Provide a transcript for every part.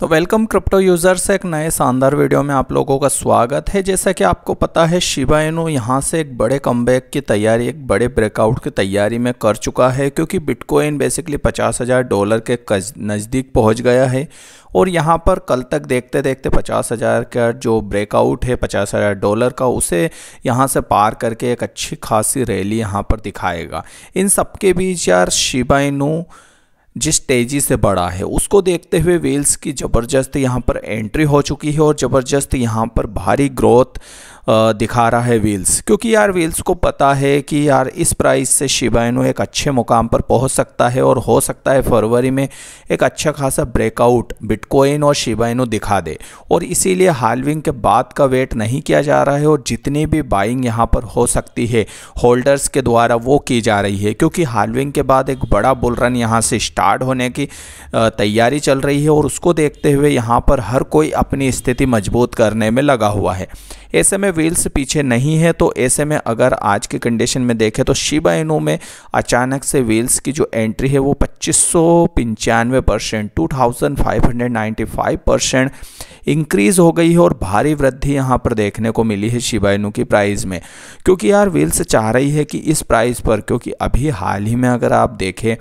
तो welcome crypto user से एक नए शानदार वीडियो में आप लोगों का स्वागत है जैसा कि आपको पता है शिबा एनो यहाँ से एक बड़े कम की तैयारी एक बड़े ब्रेकआउट की तैयारी में कर चुका है क्योंकि बिटकॉइन बेसिकली पचास हज़ार डॉलर के नज़दीक पहुँच गया है और यहाँ पर कल तक देखते देखते पचास हज़ार का जो ब्रेकआउट है पचास हज़ार डॉलर का उसे यहाँ से पार करके एक अच्छी खासी रैली यहाँ पर दिखाएगा इन सबके बीच यार शिबा इनू जिस तेज़ी से बढ़ा है उसको देखते हुए वेल्स की ज़बरदस्त यहाँ पर एंट्री हो चुकी है और ज़बरदस्त यहाँ पर भारी ग्रोथ दिखा रहा है व्हील्स क्योंकि यार व्हील्स को पता है कि यार इस प्राइस से शिबाइनो एक अच्छे मुकाम पर पहुंच सकता है और हो सकता है फरवरी में एक अच्छा खासा ब्रेकआउट बिटकॉइन और शिबाइनो दिखा दे और इसीलिए हालविंग के बाद का वेट नहीं किया जा रहा है और जितनी भी बाइंग यहाँ पर हो सकती है होल्डर्स के द्वारा वो की जा रही है क्योंकि हालविंग के बाद एक बड़ा बुल रन यहाँ से स्टार्ट होने की तैयारी चल रही है और उसको देखते हुए यहाँ पर हर कोई अपनी स्थिति मजबूत करने में लगा हुआ है ऐसे में व्हील्स पीछे नहीं है तो ऐसे में अगर आज की कंडीशन में देखें तो शिबा इनू में अचानक से व्हील्स की जो एंट्री है वो पच्चीस सौ पंचानवे percent two thousand five hundred five percent increase हो गई है और भारी वृद्धि यहाँ पर देखने को मिली है शिबा इनू की प्राइस में क्योंकि यार व्हील्स चाह रही है कि इस प्राइस पर क्योंकि अभी हाल ही में अगर आप देखें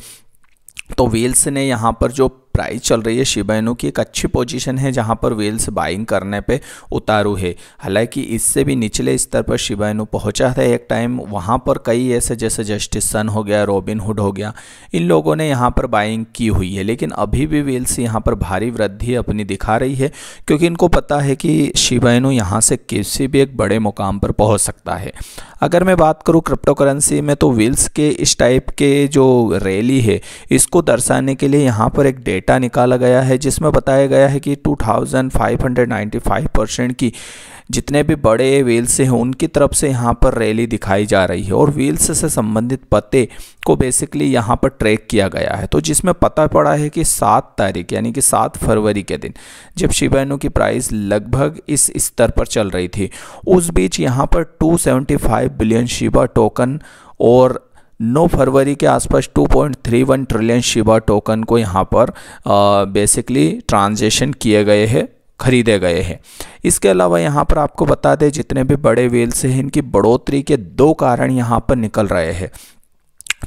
तो व्हील्स ने यहाँ पर जो प्राइस चल रही है शिबाइनो की एक अच्छी पोजीशन है जहां पर वेल्स बाइंग करने पे उतारू है हालांकि इससे भी निचले स्तर पर शिबाइनो पहुंचा था एक टाइम वहां पर कई ऐसे जैसे जस्टिस सन हो गया रॉबिन हुड हो गया इन लोगों ने यहाँ पर बाइंग की हुई है लेकिन अभी भी वेल्स यहाँ पर भारी वृद्धि अपनी दिखा रही है क्योंकि इनको पता है कि शिबाइनो यहाँ से किसी भी एक बड़े मुकाम पर पहुँच सकता है अगर मैं बात करूँ क्रिप्टो करेंसी में तो वेल्स के इस टाइप के जो रैली है इसको दर्शाने के लिए यहाँ पर एक डेट डेटा निकाला गया है जिसमें बताया गया है कि 2595 परसेंट की जितने भी बड़े व्हील्स हैं उनकी तरफ से यहाँ पर रैली दिखाई जा रही है और व्हील्स से संबंधित पते को बेसिकली यहाँ पर ट्रैक किया गया है तो जिसमें पता पड़ा है कि सात तारीख यानी कि सात फरवरी के दिन जब शिवानु की प्राइस लगभग इस स्तर पर चल रही थी उस बीच यहाँ पर 275 बिलियन शिबा टोकन और 9 फरवरी के आसपास 2.31 ट्रिलियन शिबा टोकन को यहाँ पर बेसिकली ट्रांजेक्शन किए गए हैं खरीदे गए हैं इसके अलावा यहाँ पर आपको बता दें जितने भी बड़े व्हील्स हैं इनकी बढ़ोतरी के दो कारण यहाँ पर निकल रहे हैं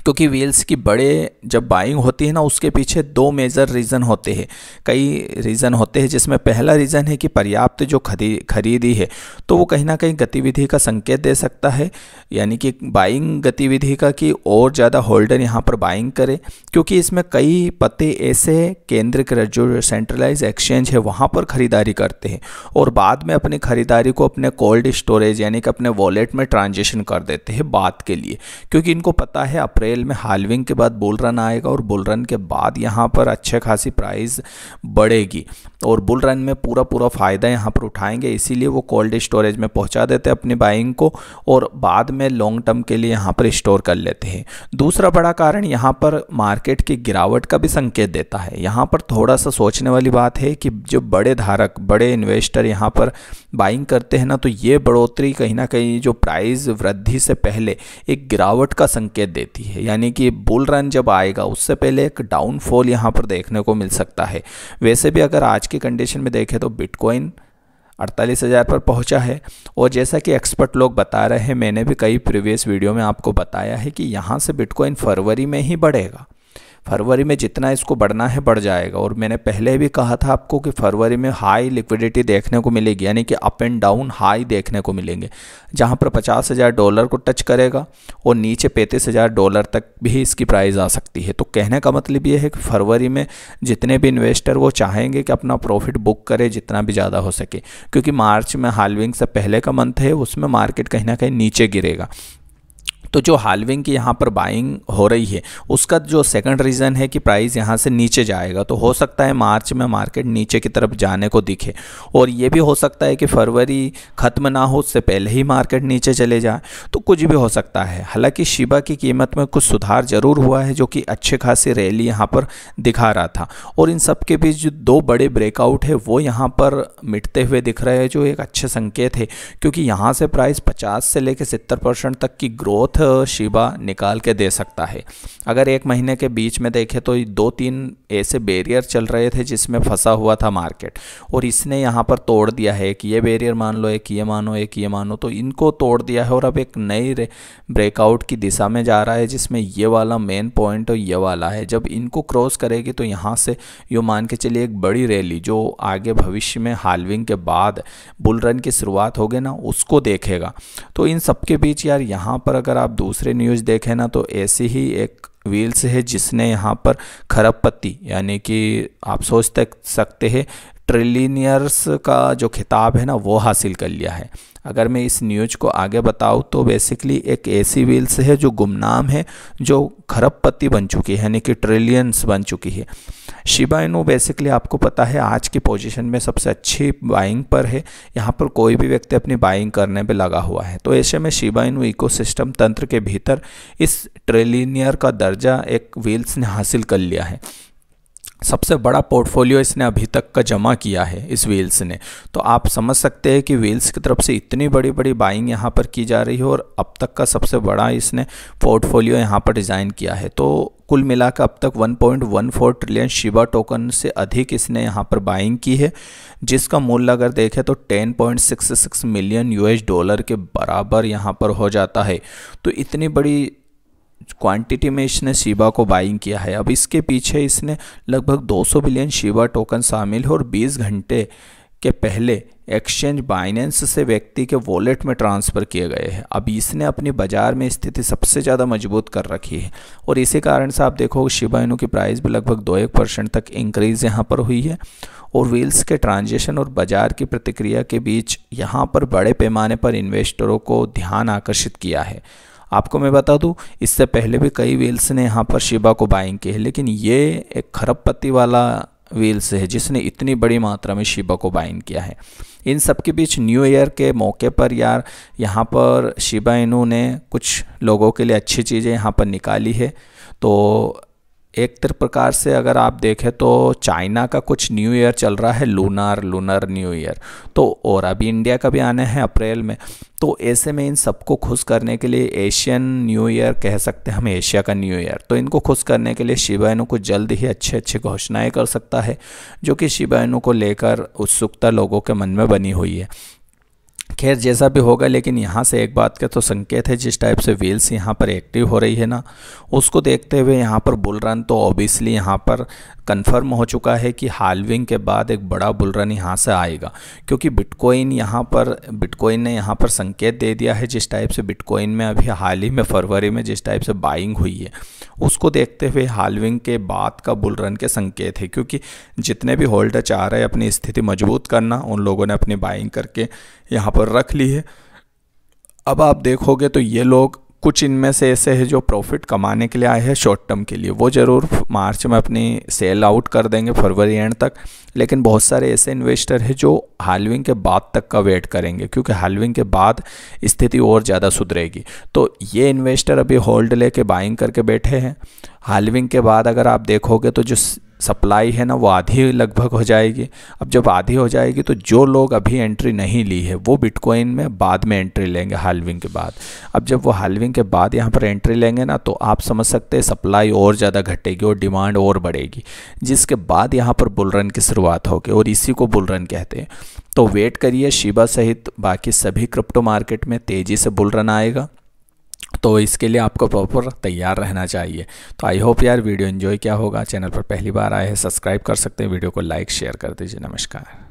क्योंकि व्हील्स की बड़े जब बाइंग होती है ना उसके पीछे दो मेजर रीज़न होते हैं कई रीज़न होते हैं जिसमें पहला रीज़न है कि पर्याप्त जो खरी खरीदी है तो वो कहीं ना कहीं गतिविधि का संकेत दे सकता है यानी कि बाइंग गतिविधि का कि और ज़्यादा होल्डर यहाँ पर बाइंग करे क्योंकि इसमें कई पते ऐसे केंद्र जो सेंट्रलाइज एक्सचेंज है वहाँ पर ख़रीदारी करते हैं और बाद में अपनी ख़रीदारी को अपने कोल्ड स्टोरेज यानी कि अपने वॉलेट में ट्रांजेक्शन कर देते हैं बाद के लिए क्योंकि इनको पता है अप्रैल ट्रेल में हालविंग के बाद बुल रन आएगा और बुल रन के बाद यहाँ पर अच्छे खासी प्राइस बढ़ेगी और बुल रन में पूरा पूरा फ़ायदा यहाँ पर उठाएंगे इसीलिए वो कोल्ड स्टोरेज में पहुँचा देते हैं अपनी बाइंग को और बाद में लॉन्ग टर्म के लिए यहाँ पर स्टोर कर लेते हैं दूसरा बड़ा कारण यहाँ पर मार्केट की गिरावट का भी संकेत देता है यहाँ पर थोड़ा सा सोचने वाली बात है कि जो बड़े धारक बड़े इन्वेस्टर यहाँ पर बाइंग करते हैं ना तो ये बढ़ोतरी कहीं ना कहीं जो प्राइस वृद्धि से पहले एक गिरावट का संकेत देती है है यानी कि बुल रन जब आएगा उससे पहले एक डाउनफॉल यहाँ पर देखने को मिल सकता है वैसे भी अगर आज की कंडीशन में देखें तो बिटकॉइन अड़तालीस हज़ार पर पहुंचा है और जैसा कि एक्सपर्ट लोग बता रहे हैं मैंने भी कई प्रीवियस वीडियो में आपको बताया है कि यहाँ से बिटकॉइन फरवरी में ही बढ़ेगा फरवरी में जितना इसको बढ़ना है बढ़ जाएगा और मैंने पहले भी कहा था आपको कि फरवरी में हाई लिक्विडिटी देखने को मिलेगी यानी कि अप एंड डाउन हाई देखने को मिलेंगे जहाँ पर पचास हज़ार डॉलर को टच करेगा और नीचे पैंतीस हज़ार डॉलर तक भी इसकी प्राइस आ सकती है तो कहने का मतलब ये है कि फरवरी में जितने भी इन्वेस्टर वो चाहेंगे कि अपना प्रॉफिट बुक करें जितना भी ज़्यादा हो सके क्योंकि मार्च में हालविंग से पहले का मंथ है उसमें मार्केट कहीं ना कहीं नीचे गिरेगा तो जो हालविंग की यहाँ पर बाइंग हो रही है उसका जो सेकंड रीज़न है कि प्राइस यहाँ से नीचे जाएगा तो हो सकता है मार्च में मार्केट नीचे की तरफ जाने को दिखे और ये भी हो सकता है कि फरवरी ख़त्म ना हो उससे पहले ही मार्केट नीचे चले जाए तो कुछ भी हो सकता है हालांकि शिबा की कीमत में कुछ सुधार ज़रूर हुआ है जो कि अच्छे खासी रैली यहाँ पर दिखा रहा था और इन सब के बीच जो दो बड़े ब्रेकआउट है वो यहाँ पर मिटते हुए दिख रहे हैं जो एक अच्छे संकेत है क्योंकि यहाँ से प्राइस पचास से लेकर सत्तर तक की ग्रोथ साथ शिबा निकाल के दे सकता है अगर एक महीने के बीच में देखें तो दो तीन ऐसे बैरियर चल रहे थे जिसमें फंसा हुआ था मार्केट और इसने यहाँ पर तोड़ दिया है कि ये बैरियर मान लो एक ये मानो एक ये मानो तो इनको तोड़ दिया है और अब एक नई ब्रेकआउट की दिशा में जा रहा है जिसमें ये वाला मेन पॉइंट और ये वाला है जब इनको क्रॉस करेगी तो यहाँ से यो मान के चलिए एक बड़ी रैली जो आगे भविष्य में हालविंग के बाद बुल रन की शुरुआत होगी ना उसको देखेगा तो इन सबके बीच यार यहाँ पर अगर आप आप दूसरे न्यूज़ देखें ना तो ऐसे ही एक व्हील्स है जिसने यहाँ पर खरब पत्ती यानी कि आप सोच तक सकते हैं ट्रिलीनियर्स का जो खिताब है ना वो हासिल कर लिया है अगर मैं इस न्यूज को आगे बताऊँ तो बेसिकली एक ऐसी व्हील्स है जो गुमनाम है जो खरबपति बन चुकी है यानी कि ट्रिलियंस बन चुकी है शिबा इनू बेसिकली आपको पता है आज की पोजीशन में सबसे अच्छी बाइंग पर है यहाँ पर कोई भी व्यक्ति अपनी बाइंग करने पर लगा हुआ है तो ऐसे में शिबा इनू इकोसिस्टम तंत्र के भीतर इस ट्रिलियनियर का दर्जा एक व्हील्स ने हासिल कर लिया है सबसे बड़ा पोर्टफोलियो इसने अभी तक का जमा किया है इस व्हील्स ने तो आप समझ सकते हैं कि व्हील्स की तरफ से इतनी बड़ी बड़ी बाइंग यहाँ पर की जा रही है और अब तक का सबसे बड़ा इसने पोर्टफोलियो यहाँ पर डिज़ाइन किया है तो कुल मिलाकर अब तक 1.14 ट्रिलियन शिबा टोकन से अधिक इसने यहाँ पर बाइंग की है जिसका मूल्य अगर देखें तो 10.66 मिलियन यूएस डॉलर के बराबर यहाँ पर हो जाता है तो इतनी बड़ी क्वांटिटी में इसने शिबा को बाइंग किया है अब इसके पीछे इसने लगभग 200 बिलियन शिबा टोकन शामिल है और 20 घंटे के पहले एक्सचेंज बाइनेंस से व्यक्ति के वॉलेट में ट्रांसफ़र किए गए हैं अब इसने अपनी बाज़ार में स्थिति सबसे ज़्यादा मजबूत कर रखी है और इसी कारण से आप देखो शिबा इनू की प्राइस भी लगभग दो एक परसेंट तक इंक्रीज़ यहाँ पर हुई है और व्हील्स के ट्रांजेक्शन और बाज़ार की प्रतिक्रिया के बीच यहाँ पर बड़े पैमाने पर इन्वेस्टरों को ध्यान आकर्षित किया है आपको मैं बता दूं इससे पहले भी कई व्हील्स ने यहाँ पर शिबा को बाइंग की है लेकिन ये एक पत्ती वाला व्हील्स है जिसने इतनी बड़ी मात्रा में शिबा को बाइन किया है इन सब के बीच न्यू ईयर के मौके पर यार यहाँ पर शिबा इनू ने कुछ लोगों के लिए अच्छी चीज़ें यहाँ पर निकाली है तो एक तरह प्रकार से अगर आप देखें तो चाइना का कुछ न्यू ईयर चल रहा है लूनार लूनर न्यू ईयर तो और अभी इंडिया का भी आना है अप्रैल में तो ऐसे में इन सबको खुश करने के लिए एशियन न्यू ईयर कह सकते हैं हम एशिया का न्यू ईयर तो इनको खुश करने के लिए शिवायनु को जल्द ही अच्छे अच्छे घोषणाएँ कर सकता है जो कि शिवायनु को लेकर उत्सुकता लोगों के मन में बनी हुई है खैर जैसा भी होगा लेकिन यहाँ से एक बात का तो संकेत है जिस टाइप से व्हील्स यहाँ पर एक्टिव हो रही है ना उसको देखते हुए यहाँ पर बुल रन तो ऑब्वियसली यहाँ पर कंफर्म हो चुका है कि हालविंग के बाद एक बड़ा बुल रन यहाँ से आएगा क्योंकि बिटकॉइन यहाँ पर बिटकॉइन ने यहाँ पर संकेत दे दिया है जिस टाइप से बिटकॉइन में अभी हाल ही में फरवरी में जिस टाइप से बाइंग हुई है उसको देखते हुए हालविंग के बाद का बुल रन के संकेत है क्योंकि जितने भी होल्डर चाह रहे अपनी स्थिति मजबूत करना उन लोगों ने अपनी बाइंग करके यहाँ पर पर रख ली है अब आप देखोगे तो ये लोग कुछ इनमें से ऐसे हैं जो प्रॉफिट कमाने के लिए आए हैं शॉर्ट टर्म के लिए वो ज़रूर मार्च में अपनी सेल आउट कर देंगे फरवरी एंड तक लेकिन बहुत सारे ऐसे इन्वेस्टर हैं जो हालविंग के बाद तक का वेट करेंगे क्योंकि हालविंग के बाद स्थिति और ज़्यादा सुधरेगी तो ये इन्वेस्टर अभी होल्ड लेके बाइंग करके बैठे हैं हालविंग के बाद अगर आप देखोगे तो जो सप्लाई है ना वो आधी लगभग हो जाएगी अब जब आधी हो जाएगी तो जो लोग अभी एंट्री नहीं ली है वो बिटकॉइन में बाद में एंट्री लेंगे हालविंग के बाद अब जब वो हालविंग के बाद यहाँ पर एंट्री लेंगे ना तो आप समझ सकते हैं सप्लाई और ज़्यादा घटेगी और डिमांड और बढ़ेगी जिसके बाद यहाँ पर बुलरन की शुरुआत होगी और इसी को बुलरन कहते हैं तो वेट करिए शिबा सहित बाकी सभी क्रिप्टो मार्केट में तेज़ी से बुलरन आएगा तो इसके लिए आपको प्रॉपर तैयार रहना चाहिए तो आई होप यार वीडियो इन्जॉय क्या होगा चैनल पर पहली बार आए हैं सब्सक्राइब कर सकते हैं वीडियो को लाइक शेयर कर दीजिए नमस्कार